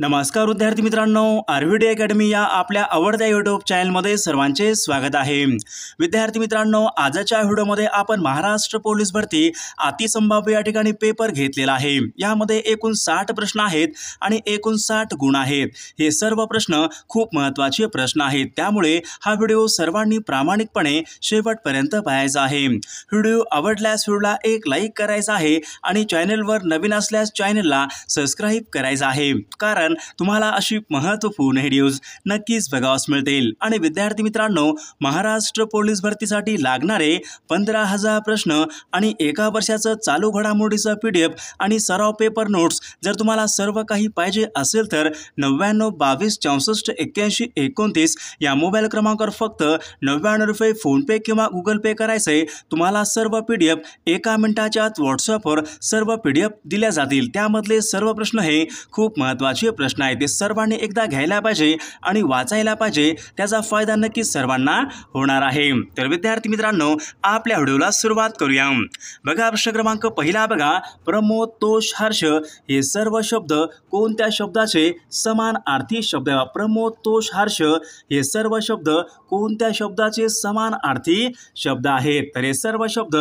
नमस्कार विद्यार्थी मित्रांनो व्ही डी अकॅडमी या आपल्या आवडत्या यूट्यूब चॅनलमध्ये सर्वांचे स्वागत आहे विद्यार्थी मित्रांनो आजच्या व्हिडिओमध्ये आपण महाराष्ट्र पोलीस भरती अतिसंभाव्य या ठिकाणी पेपर घेतलेला आहे यामध्ये एकूण साठ प्रश्न आहेत आणि एकूण साठ गुण आहेत हे सर्व प्रश्न खूप महत्त्वाचे प्रश्न आहेत त्यामुळे हा व्हिडिओ सर्वांनी प्रामाणिकपणे शेवटपर्यंत पाहायचा आहे व्हिडिओ आवडल्यास व्हिडिओला एक लाईक करायचा आहे आणि चॅनलवर नवीन असल्यास चॅनलला सबस्क्राईब करायचा आहे कारण कारण तुम्हाला अशी महत्त्वपूर्ण व्हिडिओज नक्कीच बघावास मिळतील आणि विद्यार्थी मित्रांनो महाराष्ट्र पोलीस भरतीसाठी लागणारे पंधरा हजार प्रश्न आणि एका वर्षाचं चालू घडामोडीचं पी डी एफ आणि सराव पेपर नोट्स जर तुम्हाला सर्व काही पाहिजे असेल तर नव्याण्णव बावीस चौसष्ट एक्क्याऐंशी एकोणतीस या मोबाईल क्रमांकावर फक्त नव्याण्णव रुपये फोनपे किंवा गुगल पे करायचे तुम्हाला सर्व पी डी एफ एका मिनिटाच्या आत व्हॉट्सअपवर सर्व पी डी एफ दिल्या जातील त्यामधले सर्व प्रश्न हे खूप महत्त्वाचे प्रश्न आहे ते सर्वांनी एकदा घ्यायला पाहिजे आणि वाचायला पाहिजे त्याचा फायदा नक्की सर्वांना होणार आहे तर विद्यार्थी मित्रांनो आपल्या व्हिडिओला सुरुवात करूया बघा प्रश्न क्रमांक पहिला बघा प्रमोद तोष हर्ष हे सर्व शब्द कोणत्या शब्दाचे समान अर्थी शब्द प्रमोद तोष हर्ष हे सर्व शब्द कोणत्या शब्दाचे समान अर्थी शब्द आहेत तर हे सर्व शब्द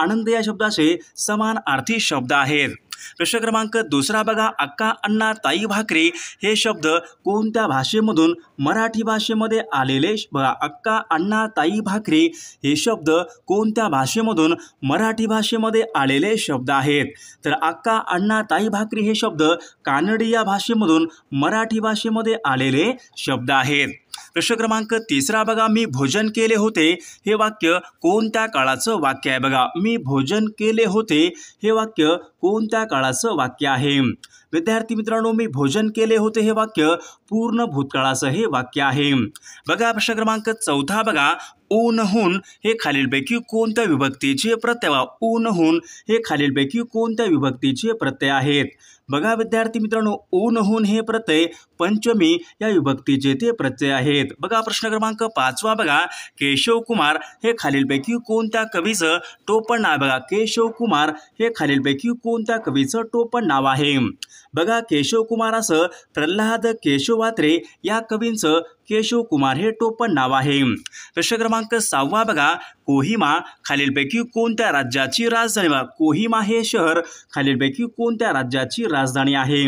आनंद या शब्दाचे समान अर्थी शब्द आहेत प्रश्न क्रमांक दुसरा बघा अक्का अण्णा ताई भाकरी हे शब्द कोणत्या भाषेमधून मराठी भाषेमध्ये आलेले बघा अक्का अण्णा ताई भाकरी हे शब्द कोणत्या भाषेमधून मराठी भाषेमध्ये आलेले शब्द आहेत तर अक्का अण्णा ताई भाकरी हे शब्द कानडी या भाषेमधून मराठी भाषेमध्ये आलेले शब्द आहेत प्रश्न क्रमांक तिसरा बघा मी भोजन केले होते हे वाक्य कोणत्या काळाचं वाक्य आहे बघा मी भोजन केले होते हे वाक्य कोणत्या काळाचं वाक्य आहे विद्यार्थी मित्रांनो मी भोजन केले होते हे वाक्य पूर्ण भूतकाळाचं हे वाक्य आहे बघा प्रश्न क्रमांक चौथा बघा ऊनहून हे खालीलपैकी कोणत्या विभक्तीचे प्रत्यय वा ऊनहून हे खालीलपैकी कोणत्या विभक्तीचे प्रत्यय आहेत बघा विद्यार्थी मित्रांनो ऊनहून हे प्रत्यय पंचमी या विभक्तीचे ते प्रत्यय आहेत बघा प्रश्न क्रमांक पाचवा बघा केशव कुमार हे खालीलपैकी कोणत्या कवीचं टोपण नाव बघा केशव कुमार हे खालीलपैकी कोणत्या कवीचं टोपण नाव आहे बघा केशव असं प्रल्हाद केशवात्रे या कवींचं कुमार हे टोपण नाव आहे प्रश्न क्रमांक सहावा बघा कोहिमा खालीलपैकी कोणत्या राज्याची राजधानी बघा कोहिमा हे शहर खालीलपैकी कोणत्या राज्याची राजधानी आहे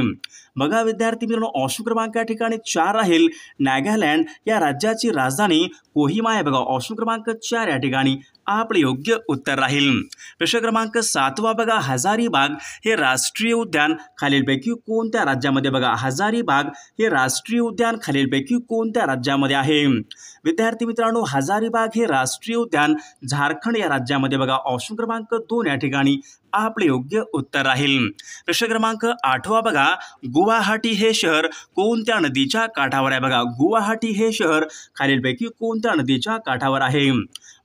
बघा विद्यार्थी मित्रांनो ऑप्शन क्रमांक या ठिकाणी चार राहील नागालँड या राज्याची राजधानी कोहिमा आहे बघा ऑप्शन क्रमांक चार या ठिकाणी आपले योग्य उत्तर राहील प्रश्न क्रमांक सातवा बघा हजारीबाग हे राष्ट्रीय उद्यान खालीलपैकी कोणत्या राज्यामध्ये बघा हजारीबाग हे राष्ट्रीय उद्यान खालीलपैकी कोणत्या राज्यामध्ये आहे विद्यार्थी मित्रांनो हजारीबाग हे राष्ट्रीय उद्यान झारखंड या राज्यामध्ये बघा ऑप्शन क्रमांक दोन या ठिकाणी आपले योग्य उत्तर राहील प्रश्न क्रमांक आठवा बघा गुवाहाटी हे शहर कोणत्या नदीच्या काठावर आहे बघा गुवाहाटी हे शहर खालीलपैकी कोणत्या नदीच्या काठावर आहे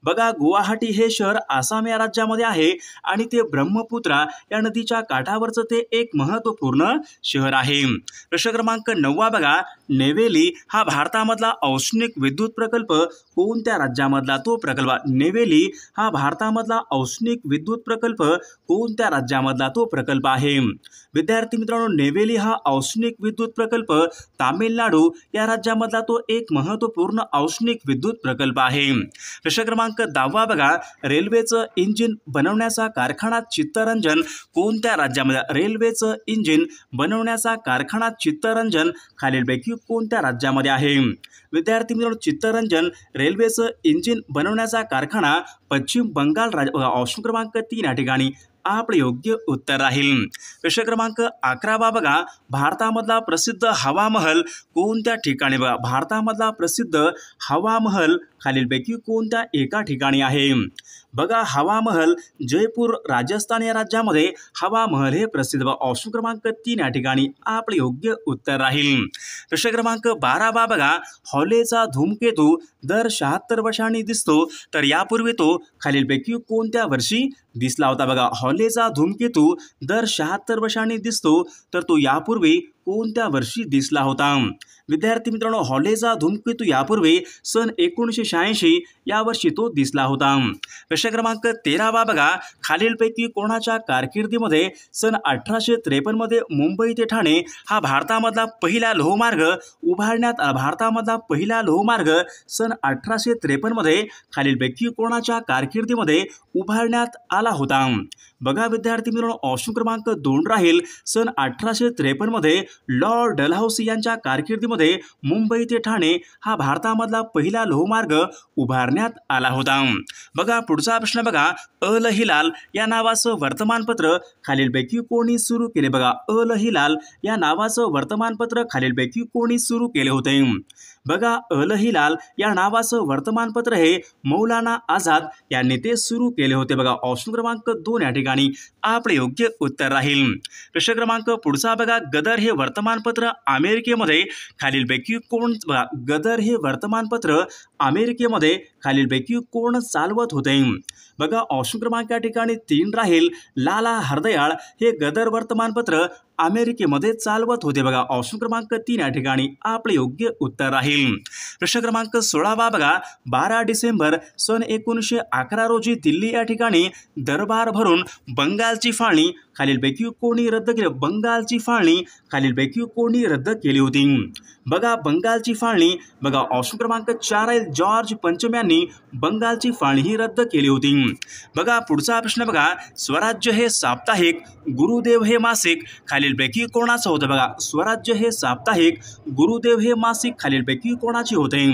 बघा गुवाहाटी हे शहर आसाम या राज्यामध्ये आहे आणि ते ब्रह्मपुत्रा या नदीच्या काठावरचं ते एक महत्त्वपूर्ण शहर आहे प्रश्न क्रमांक नववा बघा नेवेली हा भारतामधला औष्णिक विद्युत प्रकल्प कोणत्या राज्यामधला तो प्रकल्प नेवेली हा भारतामधला औष्णिक विद्युत प्रकल्प कोणत्या राज्यामधला तो प्रकल्प आहे विद्यार्थी मित्रांनो नेवेली हा औष्णिक विद्युत प्रकल्प तामिळनाडू या राज्यामधला तो एक महत्त्वपूर्ण औष्णिक विद्युत प्रकल्प आहे प्रश्न क्रमांक दहावा बघा रेल्वेचं इंजिन बनवण्याचा कारखाना चित्तरंजन कोणत्या राज्यामध्ये रेल्वेचं इंजिन बनवण्याचा कारखाना चित्तरंजन खालीलपैकी कोणत्या राज्यामध्ये आहे विद्यार्थी मित्रांनो चित्तरंजन रेल्वेचं इंजिन बनवण्याचा कारखाना पश्चिम बंगाल राज ऑप्शन क्रमांक तीन या ठिकाणी आपले योग्य उत्तर राहील प्रश्न क्रमांक अकरावा बघा भारतामधला प्रसिद्ध हवा महल कोणत्या ठिकाणी बघा भारतामधला प्रसिद्ध हवा महल खालीलपैकी कोणत्या एका ठिकाणी आहे बघा हवा महल जयपूर राजस्थान या राज्यामध्ये हवा महल हे प्रसिद्ध बा ऑप्शन क्रमांक तीन या ठिकाणी आपले योग्य उत्तर राहील प्रश्न क्रमांक बारा बा बघा हॉलेचा धूमकेतू दर शहात्तर वर्षांनी दिसतो तर यापूर्वी तो खालीलपैकी कोणत्या वर्षी दिसला होता बघा हॉलेचा धूमकेतू दर शहात्तर वर्षांनी दिसतो तर तो यापूर्वी कोणत्या वर्षी दिसला होता विद्यार्थी मित्रांनो हॉलेचा धूमकेतू यापूर्वी सन एकोणीसशे शहाऐंशी या वर्षी तो दिसला होता प्रश्न क्रमांक तेरावा बघा खालीलपैकी कोणाच्या कारकिर्दीमध्ये सन अठराशे त्रेपन्नमध्ये मुंबई ते ठाणे हा भारतामधला पहिला लोहमार्ग उभारण्यात भारतामधला पहिला लोहमार्ग सन अठराशे त्रेपन्नमध्ये खालीलपैकी कोणाच्या कारकिर्दीमध्ये उभारण्यात आला होता बघा विद्यार्थी मित्रांनो ऑप्शन क्रमांक दोन राहील सन अठराशे त्रेपन्नमध्ये लॉर्ड डलहौसी यांच्या कारकिर्दीमध्ये मुंबई ते ठाणे हा भारतामधला पहिला लोहमार्ग उभारण्यात आला होता बघा पुढचा प्रश्न बघा अल हिलाल या नावाचं वर्तमानपत्र खालीलपैकी कोणी सुरू केले बघा अल हिलाल या नावाचं वर्तमानपत्र खालीलपैकी कोणी सुरू केले होते बघा अल या नावाचं वर्तमानपत्र हे मौलाना आझाद यांनी ते सुरू केले होते बघा ऑप्शन क्रमांक दोन या ठिकाणी आपले योग्य उत्तर राहील प्रश्न क्रमांक पुढचा बघा गदर हे वर्तमानपत्र अमेरिकेमध्ये खालीलपैकी कोण गदर हे वर्तमानपत्र अमेरिकेमध्ये खालीलपैकी कोण चालवत होते बघा ऑप्शन क्रमांक या ठिकाणी तीन राहील लाला हरदयाळ हे गदर वर्तमानपत्र अमेरिकेमध्ये चालवत होते बघा ऑप्शन क्रमांक तीन या ठिकाणी आपले योग्य उत्तर राहील प्रश्न क्रमांक सोळावा बघा बारा डिसेंबर सन एकोणीसशे अकरा रोजी दिल्ली या ठिकाणी दरबार भरून बंगालची फाळणी खालीलपैकी कोणी रद्द केलं बंगालची फाळणी खालीलपैकी कोणी रद्द केली होती बघा बंगालची फाळणी बघा ऑप्शन क्रमांक चार आहे जॉर्ज पंचम यांनी बंगालची फाळणी ही रद्द केली होती बघा पुढचा प्रश्न बघा स्वराज्य हे साप्ताहिक गुरुदेव हे मासिक खालीलपैकी कोणाचं होतं बघा स्वराज्य हे साप्ताहिक गुरुदेव हे मासिक खालीलपैकी कोणाचे होते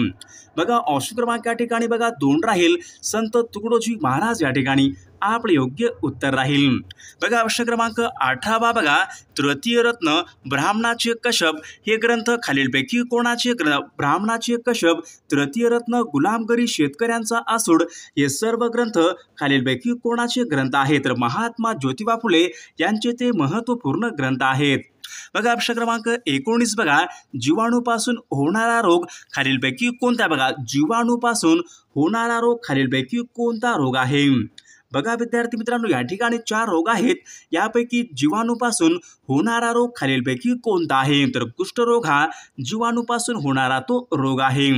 बघा ऑप्शन क्रमांक या ठिकाणी बघा दोन राहील संत तुकडोजी महाराज या ठिकाणी आपलं योग्य उत्तर राहील बघा प्रश्न क्रमांक अठरावा बघा तृतीय रत्न ब्राह्मणाचे कश्यप हे ग्रंथ खालीलपैकी कोणाचे ब्राह्मणाचे कश्यप तृतीय रत्न गुलामगरी शेतकऱ्यांचा आसूड हे सर्व ग्रंथ खालीलपैकी कोणाचे ग्रंथ आहेत तर महात्मा ज्योतिबा फुले यांचे ते महत्त्वपूर्ण ग्रंथ आहेत बघा प्रश्न क्रमांक एकोणीस बघा जीवाणूपासून होणारा रोग खालीलपैकी कोणता बघा जीवाणूपासून होणारा रोग खालीलपैकी कोणता रोग आहे बघा विद्यार्थी मित्रांनो या ठिकाणी चार रोग आहेत यापैकी जीवाणूपासून होणारा रोग खालीलपैकी कोणता आहे तर कुष्ठरोग हा जीवाणूपासून होणारा तो रोग आहे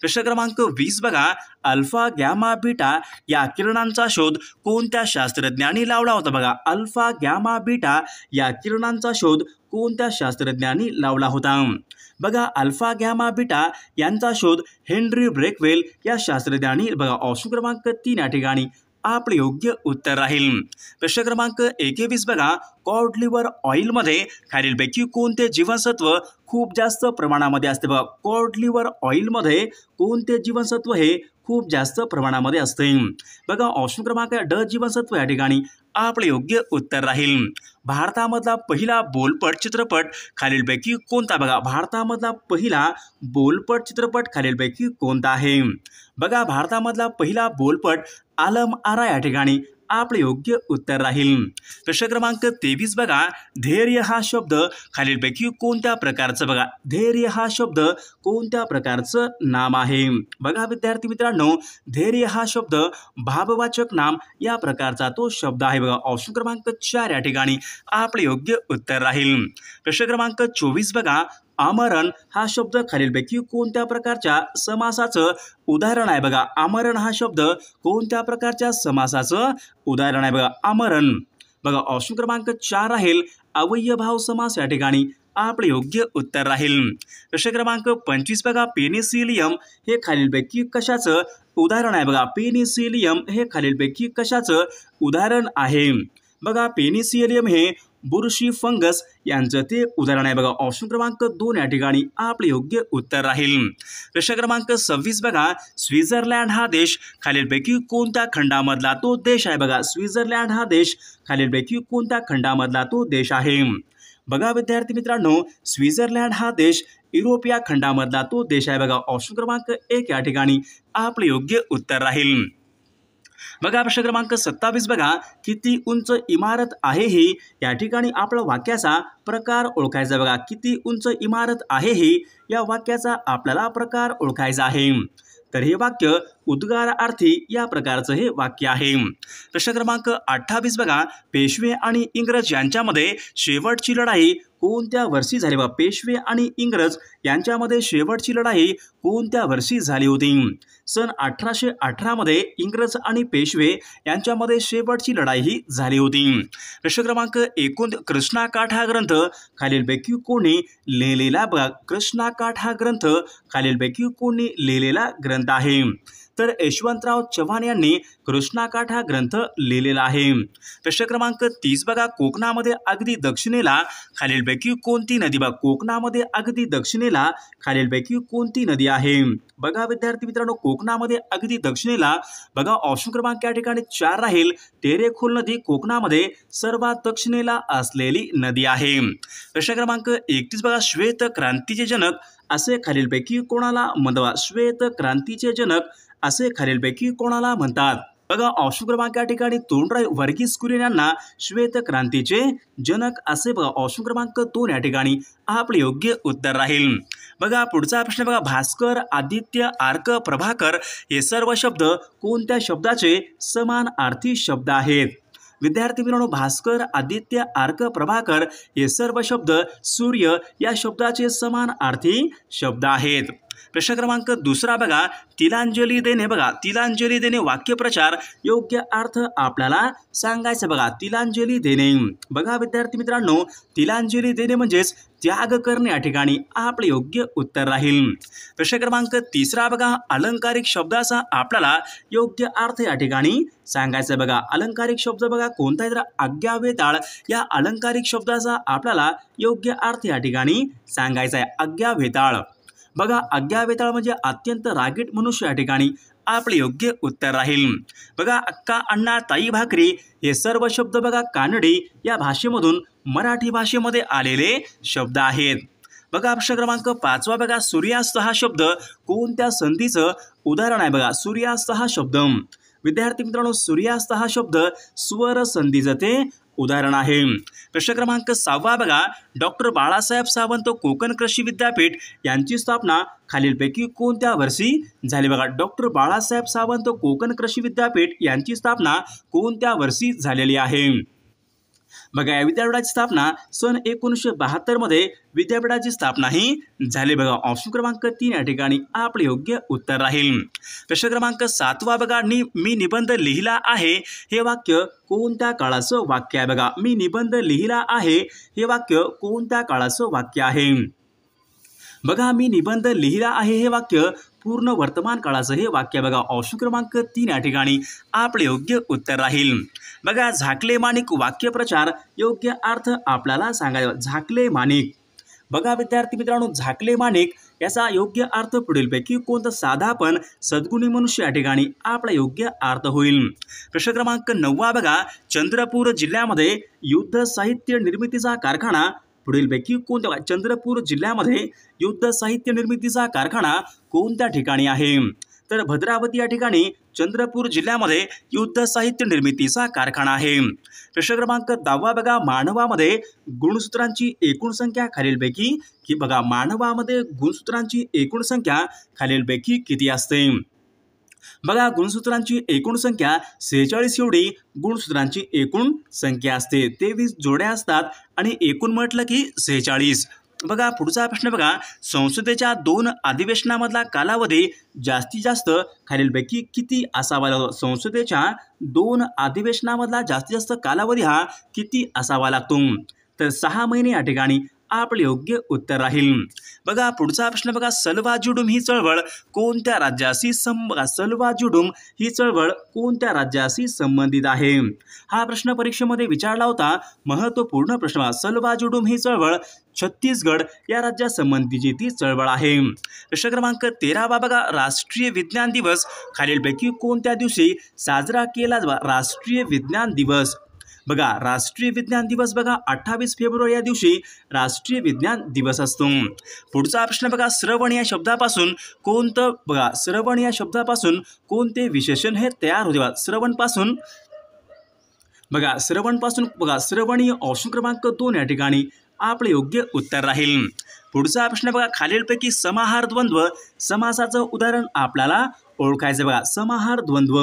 प्रश्न क्रमांक वीस बघा अल्फा गॅमा बीटा या किरणांचा शोध कोणत्या शास्त्रज्ञांनी लावला होता बघा अल्फा गॅमा बीटा या किरणांचा शोध कोणत्या शास्त्रज्ञांनी लावला होता बघा अल्फा गॅमा बीटा यांचा शोध हेनरी ब्रेकवेल या शास्त्रज्ञांनी बघा ऑप्शन क्रमांक तीन या ठिकाणी आपले योग्य उत्तर राहील प्रश्न क्रमांक एकेवीस बघा कॉड लिव्हर ऑइलमध्ये खालीलपैकी कोणते जीवनसत्व खूप जास्त प्रमाणामध्ये असते बघा कॉड लिव्हर ऑइलमध्ये कोणते जीवनसत्व हे खूप जास्त प्रमाणामध्ये असते बघा ऑप्शन क्रमांक ड जीवनसत्व या ठिकाणी आपले योग्य उत्तर राहील भारतामधला पहिला बोलपट चित्रपट खालीलपैकी कोणता बघा भारतामधला पहिला बोलपट चित्रपट खालीलपैकी कोणता आहे बघा भारतामधला पहिला बोलपट आलम आरा या ठिकाणी आपलं योग्य उत्तर राहील प्रश्न क्रमांक तेवीस बघा धैर्य हा शब्द खालीलपैकी कोणत्या प्रकारचं बघा धैर्य हा शब्द कोणत्या प्रकारचं नाम आहे बघा विद्यार्थी मित्रांनो धैर्य हा शब्द भाववाचक नाम या प्रकारचा तो शब्द आहे बघा ऑप्शन क्रमांक चार या ठिकाणी आपले योग्य उत्तर राहील प्रश्न क्रमांक चोवीस बघा आमरण हा शब्द खालीलपैकी कोणत्या प्रकारच्या समासाचं उदाहरण आहे बघा आमरण हा शब्द कोणत्या प्रकारच्या समासाचं उदाहरण आहे बघा आमरण बघा ऑप्शन क्रमांक चार राहील अवयभाव समास या ठिकाणी आपले योग्य उत्तर राहील प्रश्न क्रमांक पंचवीस बघा पेनिसिलियम हे खालीलपैकी कशाचं उदाहरण आहे बघा पेनिसिलियम हे खालीलपैकी कशाचं उदाहरण आहे बघा पेनिसिलियम हे बुरशी फंगस यांचं ते उदाहरण आहे बघा ऑप्शन क्रमांक दोन या ठिकाणी आपले योग्य उत्तर राहील प्रश्न क्रमांक सव्वीस बघा स्वित्झर्लंड हा देश खालीलपैकी कोणत्या खंडामधला तो देश आहे बघा स्वित्झर्लंड हा देश खालीलपैकी कोणत्या खंडामधला तो देश आहे बघा विद्यार्थी मित्रांनो स्वित्झर्लंड हा देश युरोपिया खंडामधला तो देश आहे बघा ऑप्शन क्रमांक एक या ठिकाणी आपले योग्य उत्तर राहील बघा प्रश्न क्रमांक सत्तावीस बघा किती उंच इमारत आहे ही या ठिकाणी आपला वाक्याचा प्रकार ओळखायचा बघा किती उंच इमारत आहे ही या वाक्याचा आपल्याला प्रकार ओळखायचा आहे तर हे वाक्य उद्गार उद्गारार्थी या प्रकारचं हे वाक्य आहे प्रश्न क्रमांक अठ्ठावीस बघा पेशवे आणि इंग्रज यांच्यामध्ये शेवटची लढाई कोणत्या वर्षी झाले बा पेशवे आणि इंग्रज यांच्यामध्ये शेवटची लढाई कोणत्या वर्षी झाली होती सन अठराशे अठरामध्ये इंग्रज आणि पेशवे यांच्यामध्ये शेवटची लढाई ही झाली होती प्रश्न क्रमांक एकूण कृष्णाकाठ हा ग्रंथ बेक्यू कोणी लिहिलेला बघा कृष्णाकाठ हा ग्रंथ बेक्यू कोणी लिहिलेला ग्रंथ आहे तर यशवंतराव चव्हाण यांनी कृष्णाकाठ हा ग्रंथ लिहिलेला आहे प्रश्न क्रमांक तीस बघा कोकणामध्ये अगदी दक्षिणेला खालीलपैकी कोणती नदी बघा कोकणामध्ये अगदी दक्षिणेला खालीलपैकी कोणती नदी आहे बघा विद्यार्थी मित्रांनो कोकणामध्ये अगदी दक्षिणेला बघा ऑप्शन क्रमांक या ठिकाणी चार राहील तेरेखोल नदी कोकणामध्ये सर्वात दक्षिणेला असलेली नदी आहे प्रश्न क्रमांक एकतीस बघा श्वेत क्रांतीचे जनक असे खालीलपैकी कोणाला म्हणवा श्वेत क्रांतीचे जनक असे खालीलपैकी कोणाला म्हणतात बघा ऑप्शन क्रमांक या ठिकाणी तोंडराय वर्गीस कुरियन यांना श्वेत क्रांतीचे जनक असे बघा ऑप्शन क्रमांक दोन या ठिकाणी आपले योग्य उत्तर राहील बघा पुढचा प्रश्न बघा भास्कर आदित्य आर्क प्रभाकर हे सर्व शब्द कोणत्या शब्दाचे समान अर्थी शब्द आहेत विद्यार्थी मित्रांनो भास्कर आदित्य आर्क प्रभाकर हे सर्व शब्द सूर्य या शब्दाचे समान अर्थी शब्द आहेत प्रश्न क्रमांक दुसरा बघा तिलांजली देणे बघा तिलांजली देणे वाक्यप्रचार योग्य अर्थ आपल्याला सांगायचा बघा तिलांजली देणे बघा विद्यार्थी मित्रांनो तिलांजली देणे म्हणजेच त्याग करणे या ठिकाणी आपले योग्य उत्तर राहील प्रश्न क्रमांक तिसरा बघा अलंकारिक शब्दाचा आपल्याला योग्य अर्थ या ठिकाणी सांगायचा बघा अलंकारिक शब्द बघा कोणता तर आज्ञा वेताळ या अलंकारिक शब्दाचा आपल्याला योग्य अर्थ या ठिकाणी सांगायचा आहे आज्ञा वेताळ बघा आज्ञा वेताळ म्हणजे अत्यंत रागीट मनुष्य या ठिकाणी आपले योग्य उत्तर राहील बघा अक्का अण्णा ताई भाकरी हे सर्व शब्द बघा कानडी या भाषेमधून मराठी भाषेमध्ये आलेले शब्द आहेत बघा प्रश्न क्रमांक पाचवा बघा सूर्यास्त हा शब्द कोणत्या संधीचं उदाहरण आहे बघा सूर्यास्त हा शब्द विद्यार्थी मित्रांनो सूर्यास्त हा शब्द स्वर संधीचं ते उदाहरण आहे प्रश्न क्रमांक सहावा बघा डॉक्टर बाळासाहेब सावंत कोकण कृषी विद्यापीठ यांची स्थापना खालीलपैकी कोणत्या वर्षी झाली बघा डॉक्टर बाळासाहेब सावंत कोकण कृषी विद्यापीठ यांची स्थापना कोणत्या वर्षी झालेली आहे बघा या विद्यापीठाची स्थापना सन एकोणीसशे बहात्तरमध्ये विद्यापीठाची स्थापना ही झाली बघा ऑप्शन क्रमांक तीन या ठिकाणी आपले योग्य उत्तर राहील प्रश्न क्रमांक सातवा बघा नि मी निबंध लिहिला आहे हे वाक्य कोणत्या काळाचं वाक्य आहे बघा मी निबंध लिहिला आहे हे वाक्य कोणत्या काळाचं वाक्य आहे बघा मी निबंध लिहिला आहे हे वाक्य पूर्ण वर्तमान काळाचं हे वाक्य बघा ऑप्शन क्रमांक तीन या ठिकाणी आपले योग्य उत्तर राहील बघा झाकले माणिक वाक्यप्रचार योग्य अर्थ आपल्याला सांगायचा झाकले माणिक बघा विद्यार्थी मित्रांनो झाकले माणिक याचा योग्य अर्थ पुढीलपैकी कोणतं साधा पण सद्गुणी मनुष्य या ठिकाणी आपला योग्य अर्थ होईल प्रश्न क्रमांक नववा बघा चंद्रपूर जिल्ह्यामध्ये युद्ध साहित्य निर्मितीचा कारखाना पुढीलपैकी कोणत्या चंद्रपूर जिल्ह्यामध्ये युद्ध साहित्य निर्मितीचा कारखाना कोणत्या ठिकाणी आहे तर भद्रावती या ठिकाणी चंद्रपूर जिल्ह्यामध्ये युद्ध साहित्य निर्मितीचा कारखाना आहे प्रश्न क्रमांक दहावा बघा मानवामध्ये गुणसूत्रांची एकूण संख्या खालीलपैकी की बघा मानवामध्ये गुणसूत्रांची एकूण संख्या खालीलपैकी किती असते बघा गुणसूत्रांची एकूण संख्या सेहेचाळीस एवढी गुणसूत्रांची एकूण संख्या असते तेवीस जोड्या असतात आणि एकूण म्हटलं की सेहेचाळीस बघा पुढचा प्रश्न बघा संसदेच्या दोन अधिवेशनामधला कालावधी जास्तीत जास्त खालीलपैकी किती असावा लागतो संसदेच्या दोन अधिवेशनामधला जास्तीत जास्त कालावधी हा किती असावा लागतो तर सहा महिने या ठिकाणी आपले योग्य उत्तर राहील बघा पुढचा प्रश्न बघा सलवा जुडूम ही चळवळ कोणत्या राज्याशी सलवा जुडूम ही चळवळ कोणत्या राज्याशी संबंधित आहे हा प्रश्न परीक्षेमध्ये विचारला होता महत्वपूर्ण प्रश्न सलवा जुडूम ही चळवळ छत्तीसगड या राज्या संबंधीची ती चळवळ आहे प्रश्न क्रमांक तेरावा बघा राष्ट्रीय विज्ञान दिवस खालीलपैकी कोणत्या दिवशी साजरा केला राष्ट्रीय विज्ञान दिवस बघा राष्ट्रीय विज्ञान दिवस बघा अठ्ठावीस फेब्रुवारी या दिवशी राष्ट्रीय विज्ञान दिवस असतो पुढचा प्रश्न बघा श्रवण या शब्दापासून कोणतं बघा श्रवण या शब्दापासून कोणते विशेषण हे तयार होते श्रवणपासून बघा श्रवणपासून बघा श्रवणीय ऑप्शन क्रमांक दोन या ठिकाणी आपले योग्य उत्तर राहील पुढचा प्रश्न बघा खालीलपैकी समाहार द्वंद्व समासाचं उदाहरण आपल्याला ओळखायचं बघा समाहार द्वंद्व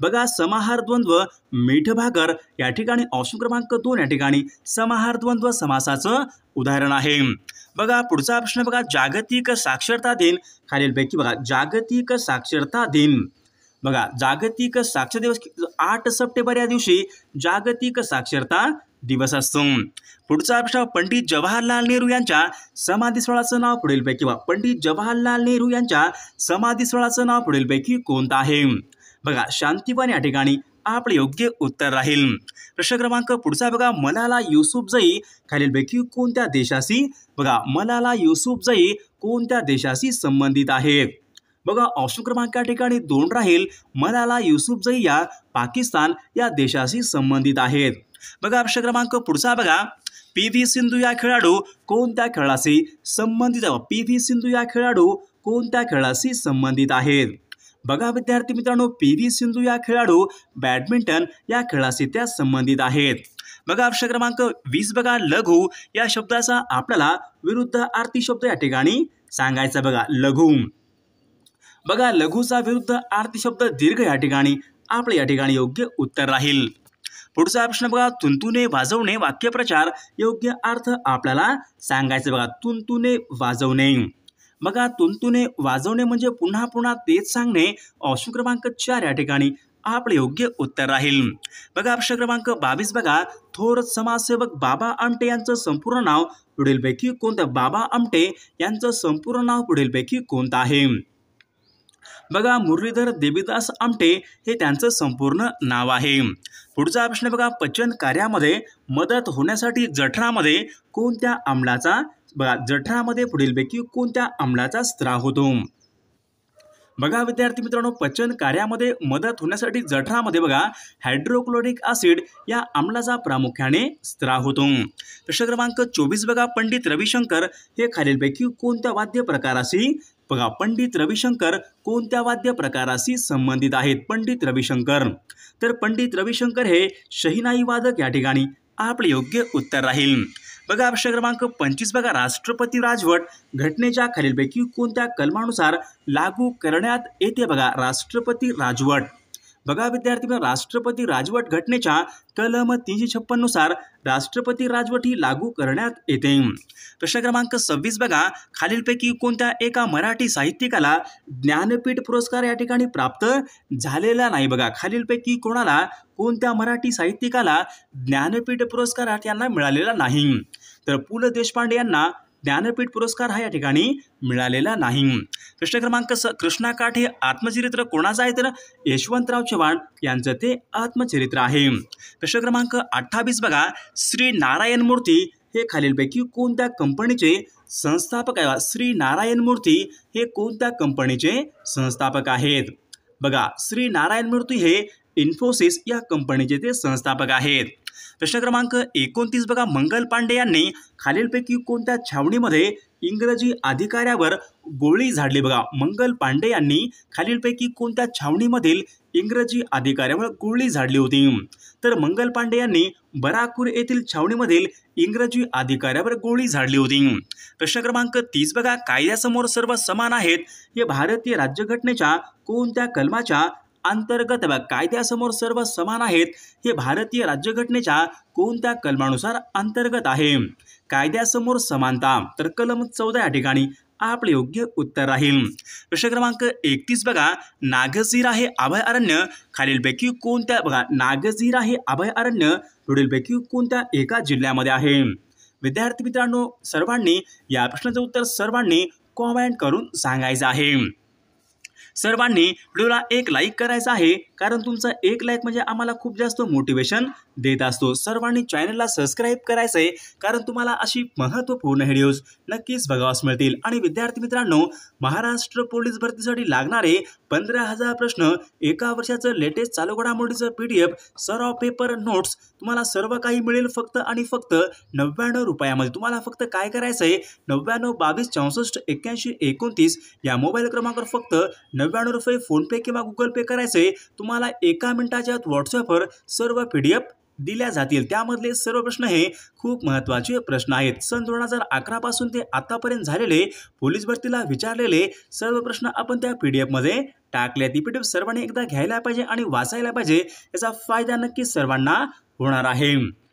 बघा समाहार द्वंद्व भाकर या ठिकाणी ऑप्शन क्रमांक दोन या ठिकाणी समाहार द्वंद्व समासाचं उदाहरण आहे बघा पुढचा प्रश्न बघा जागतिक साक्षरता दिन खालीलपैकी बघा जागतिक साक्षरता दिन बघा जागतिक साक्षर दिवस आठ सप्टेंबर या दिवशी जागतिक साक्षरता दिवस असतो पुढचा प्रश्न पंडित जवाहरलाल नेहरू यांच्या समाधी स्थळाचं नाव पुढीलपैकी पैकी पंडित जवाहरलाल नेहरू यांच्या समाधी स्थळाचं नाव पुढीलपैकी कोणतं आहे बघा शांतिवन या ठिकाणी आपले योग्य उत्तर राहील प्रश्न क्रमांक पुढचा बघा मलाला युसुफ खालील खालीलपैकी कोणत्या देशाशी बघा मलाला युसुफ जई कोणत्या देशाशी संबंधित आहे बघा ऑप्शन क्रमांक या ठिकाणी दोन राहील मलाला युसुफ जई या पाकिस्तान या देशाशी संबंधित आहेत बघा प्रश्न क्रमांक पुढचा बघा पी व्ही सिंधू या खेळाडू कोणत्या खेळाशी संबंधित पी व्ही सिंधू या खेळाडू कोणत्या खेळाशी संबंधित आहेत बघा विद्यार्थी मित्रांनो पी व्ही सिंधू या खेळाडू बॅडमिंटन या खेळाशी त्या संबंधित आहेत बघा अक्षर क्रमांक वीस बघा लघु या शब्दाचा आपल्याला विरुद्ध आरती शब्द या ठिकाणी सांगायचा बघा लघु बघा लघुचा विरुद्ध आरती शब्द दीर्घ या ठिकाणी आपले या ठिकाणी योग्य उत्तर राहील पुढचा प्रश्न बघा तुंतुने वाजवणे वाक्यप्रचार योग्य अर्थ आपल्याला सांगायचं बघा तुंतुने वाजवणे बघा तुंतुने वाजवणे म्हणजे पुन्हा पुन्हा तेच सांगणे ऑप्शन क्रमांक चार या ठिकाणी आपले योग्य उत्तर राहील बघा ऑप्शन क्रमांक बावीस बघा थोर समाजसेवक बाबा आमटे यांचं संपूर्ण नाव पुढीलपैकी कोणतं बाबा आमटे यांचं संपूर्ण नाव पुढीलपैकी कोणतं आहे बघा मुरलीधर देवीदास आमटे हे त्यांचं संपूर्ण नाव आहे पुढचा प्रश्न बघा पचन कार्यामध्ये मदत होण्यासाठी जठरामध्ये कोणत्या आमलाचा बघा जठरामध्ये पुढीलपैकी कोणत्या आम्लाचा स्त्राव होतो बघा विद्यार्थी मित्रांनो पचन कार्यामध्ये मदत होण्यासाठी जठरामध्ये बघा हायड्रोक्लोरिक ऍसिड या अमलाचा प्रामुख्याने स्त्राव होतो प्रश्न क्रमांक चोवीस बघा पंडित रविशंकर हे खालीलपैकी कोणत्या वाद्य प्रकाराशी बघा पंडित रविशंकर कोणत्या वाद्य प्रकाराशी संबंधित आहेत पंडित रविशंकर तर पंडित रविशंकर हे शहीनाई वादक या ठिकाणी आपले योग्य उत्तर राहील बघा प्रश्न क्रमांक पंचवीस बघा राष्ट्रपती राजवट घटनेच्या खालीलपैकी कोणत्या कलमानुसार लागू करण्यात येते बघा राष्ट्रपती राजवट बघा विद्यार्थी राष्ट्रपती राजवट घटनेच्या कलम तीनशे नुसार राष्ट्रपती राजवट ही लागू करण्यात येते प्रश्न क्रमांक सव्वीस बघा खालीलपैकी कोणत्या एका मराठी साहित्यिकाला ज्ञानपीठ पुरस्कार या ठिकाणी प्राप्त झालेला नाही बघा खालीलपैकी कोणाला कोणत्या मराठी साहित्यिकाला ज्ञानपीठ पुरस्कार यांना मिळालेला नाही तर पु ल देशपांडे यांना ज्ञानपीठ पुरस्कार हा या ठिकाणी मिळालेला नाही प्रश्न क्रमांक स कृष्णाकाठ हे आत्मचरित्र कोणाचं आहे तर यशवंतराव चव्हाण यांचं ते आत्मचरित्र आहे प्रश्न क्रमांक अठ्ठावीस बघा श्री नारायण मूर्ती हे खालीलपैकी कोणत्या कंपनीचे संस्थापक आहे श्री नारायण मूर्ती हे कोणत्या कंपनीचे संस्थापक आहेत बघा श्री नारायण मूर्ती हे इन्फोसिस या कंपनीचे ते संस्थापक आहेत प्रश्न क्रमांक एकोणतीस बघा मंगल पांडे यांनी खालीलपैकी कोणत्या छावणीमध्ये इंग्रजी अधिकाऱ्यावर गोळी झाडली बघा मंगल पांडे यांनी खालीलपैकी कोणत्या छावणीमधील इंग्रजी अधिकाऱ्यावर गोळी झाडली होती तर मंगल पांडे यांनी बराकूर येथील छावणीमधील इंग्रजी अधिकाऱ्यावर गोळी झाडली होती प्रश्न क्रमांक तीस बघा कायद्यासमोर सर्व समान आहेत हे भारतीय राज्यघटनेच्या कोणत्या कलमाच्या अंतर्गत कायद्यासमोर सर्व समान आहेत हे भारतीय राज्यघटनेच्या कोणत्या कलमानुसार अंतर्गत आहे कायद्यासमोर समानता तर कलम चौदा या ठिकाणी आपले योग्य उत्तर राहील प्रश्न क्रमांक एकतीस बघा नागझिरा हे अभयारण्य खालीलपैकी कोणत्या बघा नागझीरा हे अभयारण्य पुढीलपैकी कोणत्या एका जिल्ह्यामध्ये आहे विद्यार्थी मित्रांनो सर्वांनी या प्रश्नाचं उत्तर सर्वांनी कॉमेंट करून सांगायचं आहे सर्वांनी व्हिडिओला एक लाईक करायचा आहे कारण तुमचा एक लाईक म्हणजे आम्हाला खूप जास्त मोटिवेशन देत असतो सर्वांनी चॅनलला सबस्क्राईब करायचं आहे कारण तुम्हाला अशी महत्त्वपूर्ण व्हिडिओज नक्कीच बघावास मिळतील आणि विद्यार्थी मित्रांनो महाराष्ट्र पोलीस भरतीसाठी लागणारे पंधरा हजार प्रश्न एका वर्षाचं लेटेस्ट चालू घडामोडीचं P D F paper notes तुम्हाला सर्व काही मिळेल फक्त आणि फक्त नव्याण्णव रुपयामध्ये तुम्हाला फक्त काय करायचं आहे नव्याण्णव बावीस चौसष्ट एक्क्याऐंशी एकोणतीस या मोबाईल क्रमांकावर फक्त नव्याण्णव रुपये फोनपे किंवा गुगल पे करायचं आहे तुम्हाला एका मिनिटाच्या आत व्हॉट्सअपवर सर्व पी डी एफ दिल्या जातील त्यामधले सर्व प्रश्न हे खूप महत्त्वाचे प्रश्न आहेत सन दोन हजार अकरापासून ते आतापर्यंत झालेले पोलीस भरतीला विचारलेले सर्व प्रश्न आपण त्या पी डी एफमध्ये टाकले ती पी डी एफ सर्वांनी एकदा घ्यायला पाहिजे आणि वाचायला पाहिजे याचा फायदा नक्की सर्वांना होणार आहे